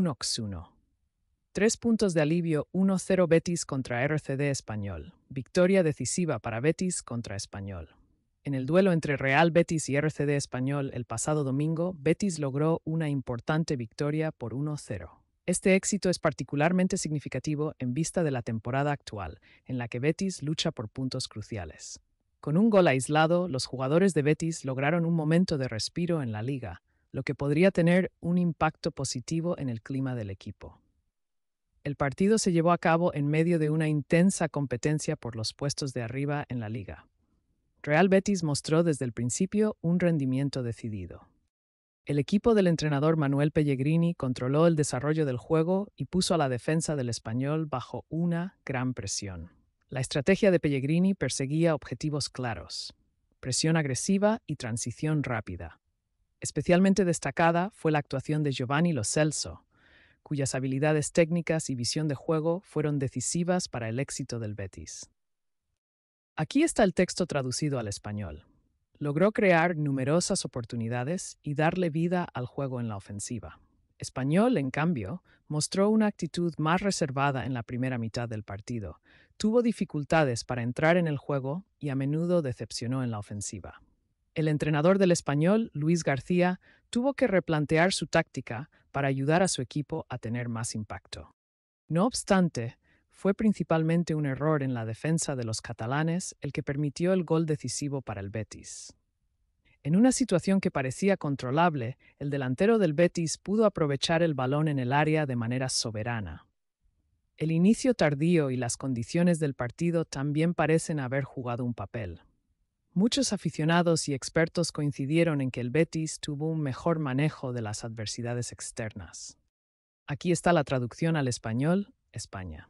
1-1. Tres puntos de alivio 1-0 Betis contra RCD Español. Victoria decisiva para Betis contra Español. En el duelo entre Real Betis y RCD Español el pasado domingo, Betis logró una importante victoria por 1-0. Este éxito es particularmente significativo en vista de la temporada actual, en la que Betis lucha por puntos cruciales. Con un gol aislado, los jugadores de Betis lograron un momento de respiro en la liga, lo que podría tener un impacto positivo en el clima del equipo. El partido se llevó a cabo en medio de una intensa competencia por los puestos de arriba en la liga. Real Betis mostró desde el principio un rendimiento decidido. El equipo del entrenador Manuel Pellegrini controló el desarrollo del juego y puso a la defensa del español bajo una gran presión. La estrategia de Pellegrini perseguía objetivos claros, presión agresiva y transición rápida, Especialmente destacada fue la actuación de Giovanni Lo Celso, cuyas habilidades técnicas y visión de juego fueron decisivas para el éxito del Betis. Aquí está el texto traducido al español. Logró crear numerosas oportunidades y darle vida al juego en la ofensiva. Español, en cambio, mostró una actitud más reservada en la primera mitad del partido. Tuvo dificultades para entrar en el juego y a menudo decepcionó en la ofensiva el entrenador del español, Luis García, tuvo que replantear su táctica para ayudar a su equipo a tener más impacto. No obstante, fue principalmente un error en la defensa de los catalanes el que permitió el gol decisivo para el Betis. En una situación que parecía controlable, el delantero del Betis pudo aprovechar el balón en el área de manera soberana. El inicio tardío y las condiciones del partido también parecen haber jugado un papel. Muchos aficionados y expertos coincidieron en que el Betis tuvo un mejor manejo de las adversidades externas. Aquí está la traducción al español, España.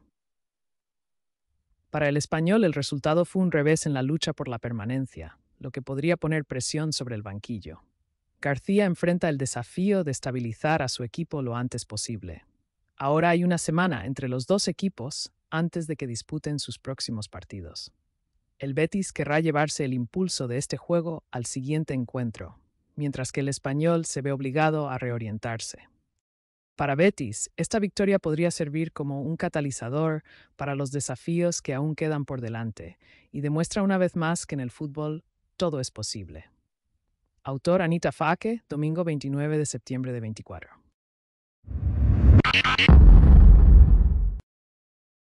Para el español el resultado fue un revés en la lucha por la permanencia, lo que podría poner presión sobre el banquillo. García enfrenta el desafío de estabilizar a su equipo lo antes posible. Ahora hay una semana entre los dos equipos antes de que disputen sus próximos partidos. El Betis querrá llevarse el impulso de este juego al siguiente encuentro, mientras que el español se ve obligado a reorientarse. Para Betis, esta victoria podría servir como un catalizador para los desafíos que aún quedan por delante y demuestra una vez más que en el fútbol todo es posible. Autor Anita Faque, domingo 29 de septiembre de 24.